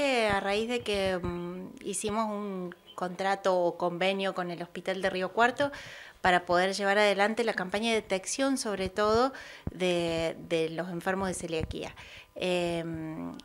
a raíz de que mm, hicimos un contrato o convenio con el Hospital de Río Cuarto para poder llevar adelante la campaña de detección, sobre todo de, de los enfermos de celiaquía. Em,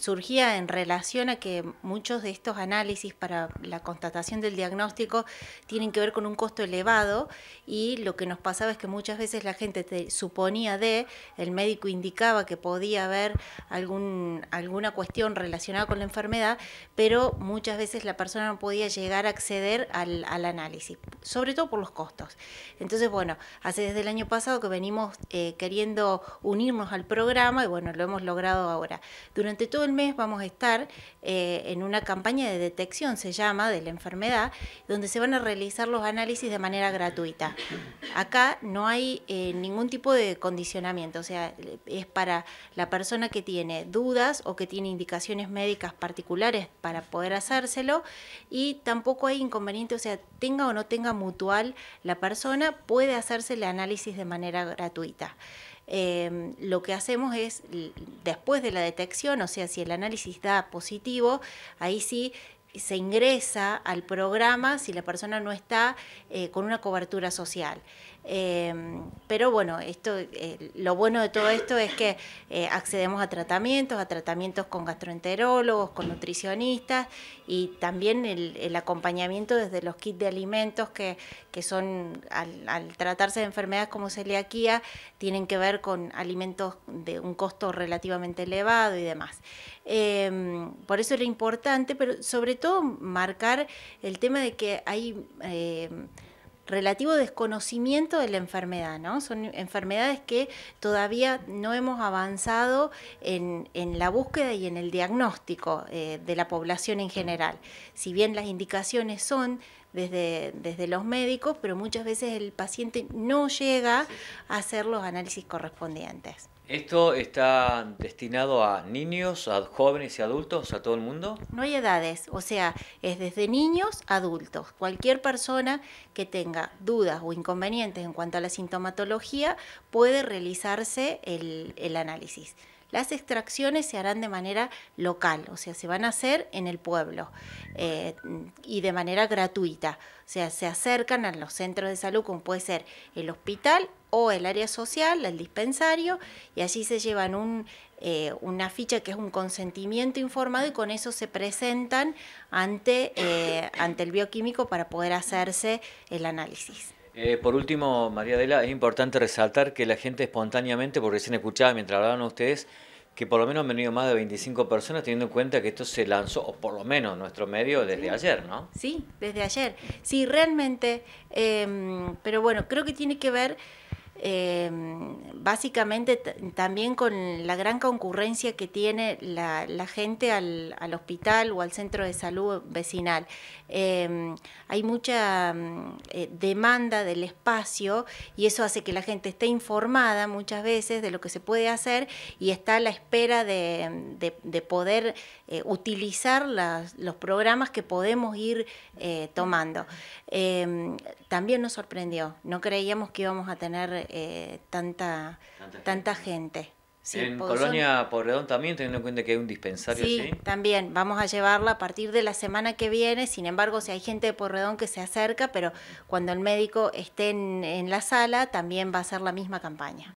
surgía en relación a que muchos de estos análisis para la constatación del diagnóstico tienen que ver con un costo elevado y lo que nos pasaba es que muchas veces la gente suponía de, el médico indicaba que podía haber algún, alguna cuestión relacionada con la enfermedad, pero muchas veces la persona no podía llegar a acceder al, análisis, sobre todo por los costos. Entonces, bueno, hace desde el año pasado que venimos eh, queriendo unirnos al programa bueno, lo hemos logrado ahora. Durante todo el mes vamos a estar eh, en una campaña de detección, se llama, de la enfermedad, donde se van a realizar los análisis de manera gratuita. Acá no hay eh, ningún tipo de condicionamiento, o sea, es para la persona que tiene dudas o que tiene indicaciones médicas particulares para poder hacérselo y tampoco hay inconveniente, o sea, tenga o no tenga mutual la persona, puede hacerse el análisis de manera gratuita. Em, lo que hacemos es, después de la detección, o sea, si el análisis da positivo, ahí sí se ingresa al programa si la persona no está eh, con una cobertura social. Eh, pero bueno, esto, eh, lo bueno de todo esto es que accedemos a tratamientos, a tratamientos con gastroenterólogos, con nutricionistas y también el, acompañamiento desde los kits de alimentos que, son, al, tratarse de enfermedades como celiaquía, tienen que ver con alimentos de un costo relativamente elevado y demás. por eso era importante, pero sobre marcar el tema de que hay eh, relativo desconocimiento de la enfermedad, Son enfermedades que todavía no hemos avanzado en, la búsqueda y en el diagnóstico eh, de la población en general. Si bien las indicaciones son desde, los médicos, pero muchas veces el paciente no llega a hacer los análisis correspondientes. ¿Esto está destinado a niños, a jóvenes y adultos, a todo el mundo? No hay edades, o sea, es desde niños a adultos. Cualquier persona que tenga dudas o inconvenientes en cuanto a la sintomatología puede realizarse el, el análisis. Las extracciones se harán de manera local, o sea, se van a hacer en el pueblo eh, y de manera gratuita. O sea, se acercan a los centros de salud, como puede ser el hospital o el área social, el dispensario, y allí se llevan eh, una ficha que es un consentimiento informado y con eso se presentan ante, eh, ante el bioquímico para poder hacerse el análisis. Eh, por último, María Adela, es importante resaltar que la gente espontáneamente, porque recién escuchaba mientras hablaban ustedes, que por lo menos han venido más de 25 personas, teniendo en cuenta que esto se lanzó, o por lo menos nuestro medio, desde ayer, ¿no? Sí, desde ayer. Sí, realmente. Em, pero bueno, creo que tiene que ver Em, básicamente también con la gran concurrencia que tiene la, gente al, hospital o al centro de salud vecinal. Em, hay mucha mm, eh, demanda del espacio y eso hace que la gente esté informada muchas veces de lo que se puede hacer y está a la espera de, poder eh, utilizar las, los programas que podemos ir eh, tomando. Em, también nos sorprendió, no creíamos que íbamos a tener eh, tanta, tanta, gente. en pues, Colonia Porredón también, teniendo en cuenta que hay un dispensario. Sí, también. Vamos a llevarla a partir de la semana que viene. Sin embargo, si hay gente de Porredón que se acerca, pero cuando el médico esté en, en la sala, también va a ser la misma campaña.